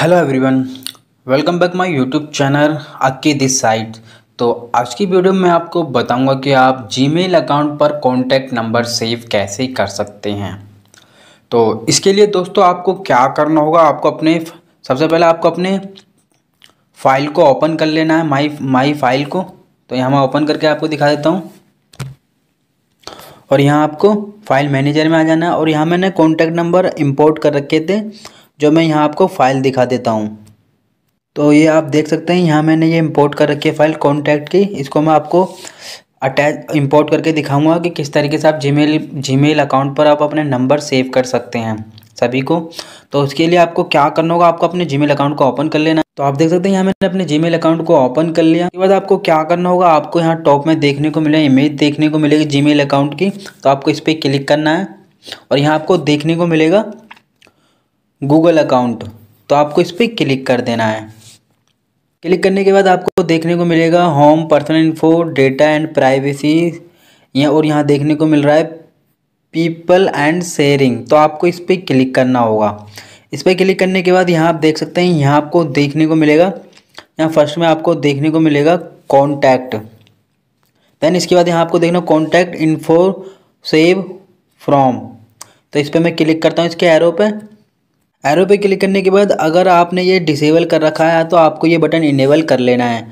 hello everyone welcome back my YouTube channel Akki this side तो आज की वीडियो में आपको बताऊंगा कि आप जीमेल अकाउंट पर कॉन्टैक्ट नंबर सेव कैसे कर सकते हैं तो इसके लिए दोस्तों आपको क्या करना होगा आपको अपने सबसे पहले आपको अपने फाइल को ओपन कर लेना है माई माई फाइल को तो यहाँ मैं ओपन करके आपको दिखा देता हूँ और यहाँ आपको फाइल मैनेजर में आ जाना है और यहाँ मैंने कॉन्टैक्ट नंबर इम्पोर्ट कर रखे थे जो मैं यहाँ आपको फ़ाइल दिखा देता हूँ तो ये आप देख सकते हैं यहाँ मैंने ये इंपोर्ट कर रखी है फ़ाइल कॉन्टैक्ट की इसको मैं आपको अटैच इंपोर्ट करके दिखाऊंगा कि किस तरीके से आप जीमेल जीमेल अकाउंट पर आप अपने नंबर सेव कर सकते हैं सभी को तो उसके लिए आपको क्या करना होगा आपको अपने जीमेल अकाउंट को ओपन कर लेना तो आप देख सकते हैं यहाँ मैंने अपने जीमेल अकाउंट को ओपन कर लिया उसके बाद आपको क्या करना होगा आपको यहाँ टॉप में देखने को मिले इमेज देखने को मिलेगी जी अकाउंट की तो आपको इस पर क्लिक करना है और यहाँ आपको देखने को मिलेगा गूगल अकाउंट तो आपको इस पर क्लिक कर देना है क्लिक करने के बाद आपको देखने को मिलेगा home personal info data and privacy या और यहाँ देखने को मिल रहा है पीपल एंड शेयरिंग तो आपको इस पर क्लिक करना होगा इस पर क्लिक करने के बाद यहाँ आप देख सकते हैं यहाँ आपको देखने को मिलेगा यहाँ फर्स्ट में आपको देखने को मिलेगा कॉन्टैक्ट देन इसके बाद यहाँ आपको देखना कॉन्टैक्ट इन्फो सेव फ्रॉम तो इस पर मैं क्लिक करता हूँ इसके एरो पर एरो पे क्लिक करने के बाद अगर आपने ये डिसेबल कर रखा है तो आपको ये बटन इनेबल कर लेना है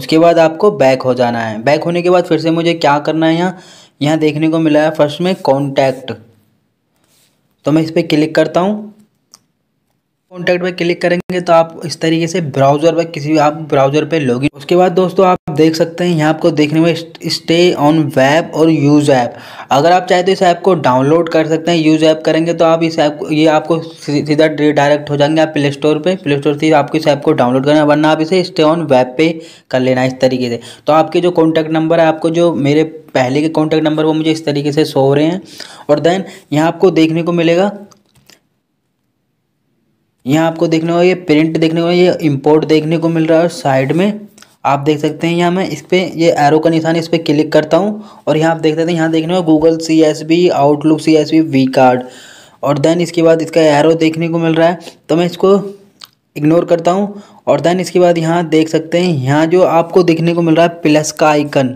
उसके बाद आपको बैक हो जाना है बैक होने के बाद फिर से मुझे क्या करना है यहाँ यहाँ देखने को मिला है फर्स्ट में कॉन्टैक्ट तो मैं इस पर क्लिक करता हूँ कॉन्टैक्ट पर क्लिक करेंगे तो आप इस तरीके से ब्राउज़र पर किसी भी आप ब्राउज़र पर लोगे उसके बाद दोस्तों आप आप देख सकते हैं यहाँ आपको देखने में स्टे ऑन वेब और यूज़ ऐप अगर आप चाहे तो इस ऐप को डाउनलोड कर सकते हैं यूज़ ऐप करेंगे तो आप इस ऐप को ये आपको सीधा डायरेक्ट हो जाएंगे आप प्ले स्टोर पर प्ले स्टोर से आपको इस ऐप को डाउनलोड करना वरना आप इसे स्टे ऑन वेब पे कर लेना इस तरीके से तो आपके जो कॉन्टैक्ट नंबर है आपको जो मेरे पहले के कॉन्टैक्ट नंबर वो मुझे इस तरीके से सो रहे हैं और देन यहाँ आपको देखने को मिलेगा यहाँ आपको देखने को ये प्रिंट देखने को ये इम्पोर्ट देखने को मिल रहा है और साइड में आप देख सकते हैं यहाँ मैं इस पर ये एरो का निशान इस पर क्लिक करता हूँ और यहाँ आप देख सकते हैं यहाँ देखने में Google C S B Outlook C S B V card और देन इसके बाद इसका एरो देखने को मिल रहा है तो मैं इसको इग्नोर करता हूँ और देन इसके बाद यहाँ देख सकते हैं यहाँ जो आपको देखने को मिल रहा है प्लस का आइकन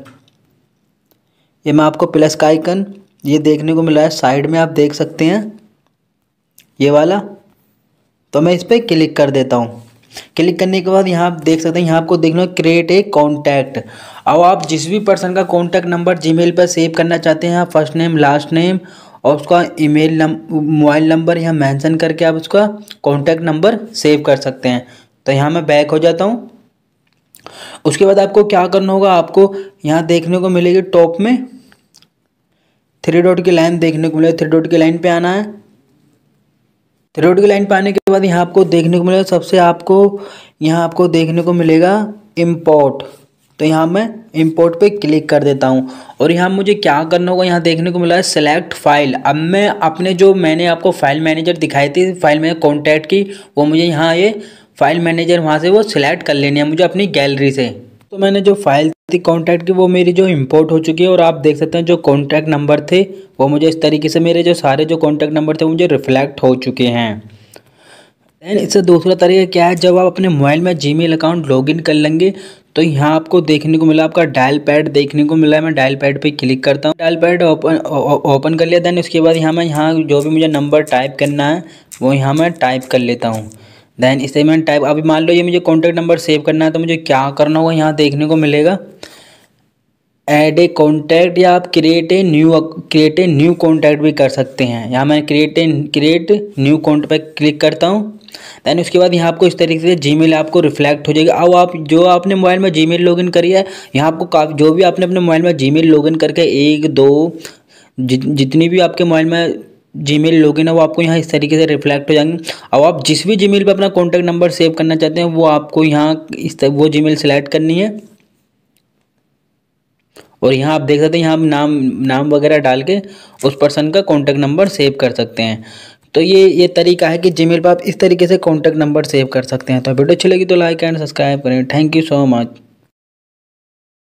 ये मैं आपको प्लस का आइकन ये देखने को मिल रहा है साइड में आप देख सकते हैं ये वाला तो मैं इस पर क्लिक कर देता हूँ क्लिक करने के बाद यहाँ आप देख सकते हैं यहाँ आपको देखना क्रिएट ए कॉन्टैक्ट अब आप जिस भी पर्सन का कॉन्टैक्ट नंबर जीमेल पर सेव करना चाहते हैं फर्स्ट नेम लास्ट नेम और उसका ईमेल मोबाइल नंबर यहाँ मैंसन करके आप उसका कॉन्टैक्ट नंबर सेव कर सकते हैं तो यहाँ मैं बैक हो जाता हूँ उसके बाद आपको क्या करना होगा आपको यहाँ देखने को मिलेगी टॉप में थ्री डॉट की लाइन देखने को मिलेगी थ्री डॉट की लाइन पे आना है थ्री की लाइन पाने के बाद यहाँ आपको देखने को मिलेगा सबसे आपको यहाँ आपको देखने को मिलेगा इम्पोर्ट तो यहाँ मैं इम्पोर्ट पे क्लिक कर देता हूँ और यहाँ मुझे क्या करना होगा यहाँ देखने को मिला है सेलेक्ट फाइल अब मैं अपने जो मैंने आपको फाइल मैनेजर दिखाई थी फाइल में कॉन्टैक्ट की वो मुझे यहाँ ये फाइल मैनेजर वहाँ से वो सिलेक्ट कर लेनी है मुझे अपनी गैलरी से तो मैंने जो फाइल कॉन्टैक्ट की वो मेरी जो इम्पोर्ट हो चुकी है और आप देख सकते हैं जो कॉन्टैक्ट नंबर थे वो मुझे इस तरीके से मेरे जो सारे जो कॉन्टैक्ट नंबर थे मुझे रिफ्लेक्ट हो चुके हैं दैन इससे दूसरा तरीका क्या है जब आप अपने मोबाइल में मेल अकाउंट लॉगिन कर लेंगे तो यहाँ आपको देखने को मिला आपका डायल पैड देखने को मिला है मैं डायल पैड पे क्लिक करता हूँ डायल पैड ओपन ओपन कर लिया देन उसके बाद यहाँ मैं यहाँ जो भी मुझे नंबर टाइप करना है वो यहाँ मैं टाइप कर लेता हूँ देन इसे मैं टाइप अभी मान लो ये मुझे कॉन्टैक्ट नंबर सेव करना है तो मुझे क्या करना होगा यहाँ देखने को मिलेगा ऐड ए कॉन्टैक्ट या आप create a new create a new contact भी कर सकते हैं यहाँ मैं create a create new contact पर क्लिक करता हूँ दैन उसके बाद यहाँ आपको इस तरीके से मेल आपको रिफ्लेक्ट हो जाएगी अब आप जो आपने मोबाइल में लॉग इन करी है यहाँ आपको काफ़ी जो भी आपने अपने मोबाइल में जीमेल लॉगिन करके एक दो जि, जितनी भी आपके मोबाइल में जी लॉग लॉगिन है वो आपको यहाँ इस तरीके से रिफ्लेक्ट हो जाएंगे अब आप जिस भी मेल पर अपना कॉन्टैक्ट नंबर सेव करना चाहते हैं वो आपको यहाँ इस वो मेल सेलेक्ट करनी है और यहाँ आप देख सकते हैं यहाँ हम नाम नाम वगैरह डाल के उस पर्सन का कॉन्टैक्ट नंबर सेव कर सकते हैं तो ये ये तरीका है कि जी पर आप इस तरीके से कॉन्टैक्ट नंबर सेव कर सकते हैं तो वीडियो अच्छी लगी तो लाइक एंड सब्सक्राइब करें थैंक यू सो मच